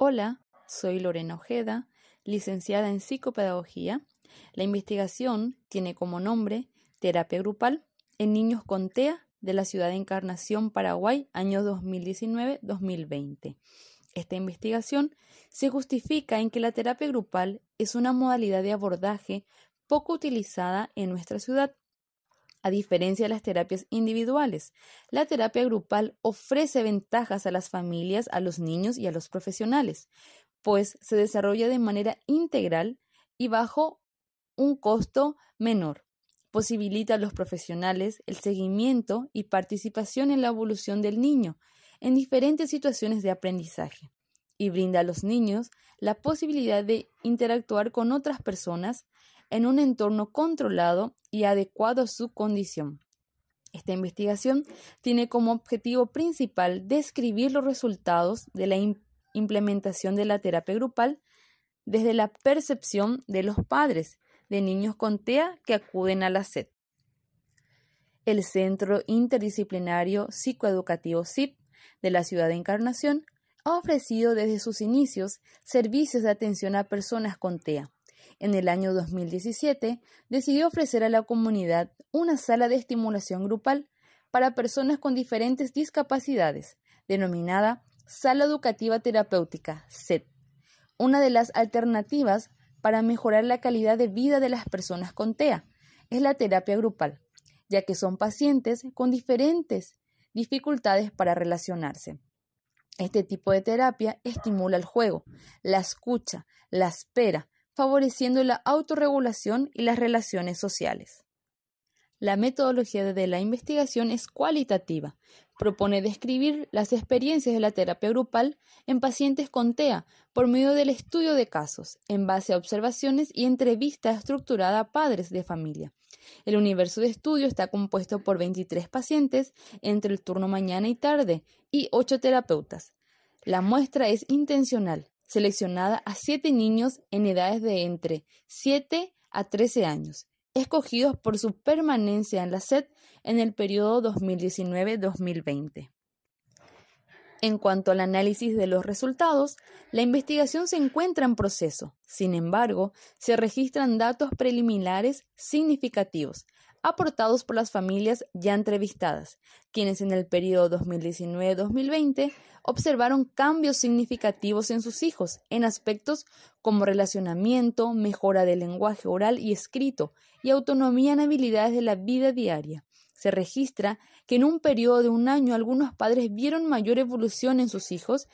Hola, soy Lorena Ojeda, licenciada en psicopedagogía. La investigación tiene como nombre Terapia Grupal en Niños con TEA de la ciudad de Encarnación, Paraguay, año 2019-2020. Esta investigación se justifica en que la terapia grupal es una modalidad de abordaje poco utilizada en nuestra ciudad a diferencia de las terapias individuales, la terapia grupal ofrece ventajas a las familias, a los niños y a los profesionales, pues se desarrolla de manera integral y bajo un costo menor. Posibilita a los profesionales el seguimiento y participación en la evolución del niño en diferentes situaciones de aprendizaje y brinda a los niños la posibilidad de interactuar con otras personas en un entorno controlado y adecuado a su condición. Esta investigación tiene como objetivo principal describir los resultados de la implementación de la terapia grupal desde la percepción de los padres de niños con TEA que acuden a la SED. El Centro Interdisciplinario Psicoeducativo SIP de la ciudad de Encarnación ha ofrecido desde sus inicios servicios de atención a personas con TEA en el año 2017 decidió ofrecer a la comunidad una sala de estimulación grupal para personas con diferentes discapacidades, denominada Sala Educativa Terapéutica, SET, una de las alternativas para mejorar la calidad de vida de las personas con TEA es la terapia grupal, ya que son pacientes con diferentes dificultades para relacionarse. Este tipo de terapia estimula el juego, la escucha, la espera, favoreciendo la autorregulación y las relaciones sociales. La metodología de la investigación es cualitativa. Propone describir las experiencias de la terapia grupal en pacientes con TEA por medio del estudio de casos, en base a observaciones y entrevistas estructuradas a padres de familia. El universo de estudio está compuesto por 23 pacientes entre el turno mañana y tarde y 8 terapeutas. La muestra es intencional, seleccionada a siete niños en edades de entre 7 a 13 años, escogidos por su permanencia en la SED en el periodo 2019-2020. En cuanto al análisis de los resultados, la investigación se encuentra en proceso. Sin embargo, se registran datos preliminares significativos, aportados por las familias ya entrevistadas, quienes en el periodo 2019-2020 observaron cambios significativos en sus hijos en aspectos como relacionamiento, mejora del lenguaje oral y escrito y autonomía en habilidades de la vida diaria. Se registra que en un periodo de un año algunos padres vieron mayor evolución en sus hijos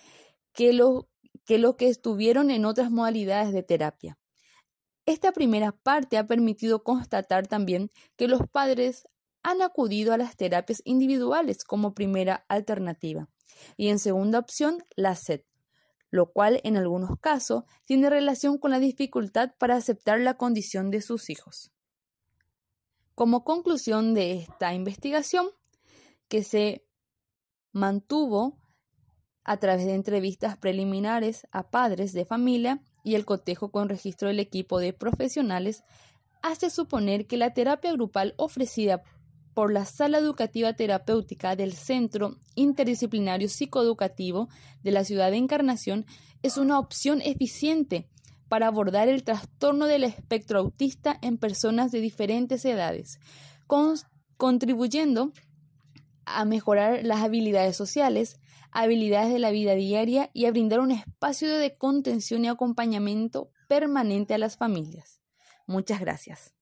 que lo que, lo que estuvieron en otras modalidades de terapia. Esta primera parte ha permitido constatar también que los padres han acudido a las terapias individuales como primera alternativa y en segunda opción la SED, lo cual en algunos casos tiene relación con la dificultad para aceptar la condición de sus hijos. Como conclusión de esta investigación, que se mantuvo a través de entrevistas preliminares a padres de familia, y el cotejo con registro del equipo de profesionales hace suponer que la terapia grupal ofrecida por la Sala Educativa Terapéutica del Centro Interdisciplinario Psicoeducativo de la ciudad de Encarnación es una opción eficiente para abordar el trastorno del espectro autista en personas de diferentes edades, contribuyendo a mejorar las habilidades sociales, habilidades de la vida diaria y a brindar un espacio de contención y acompañamiento permanente a las familias. Muchas gracias.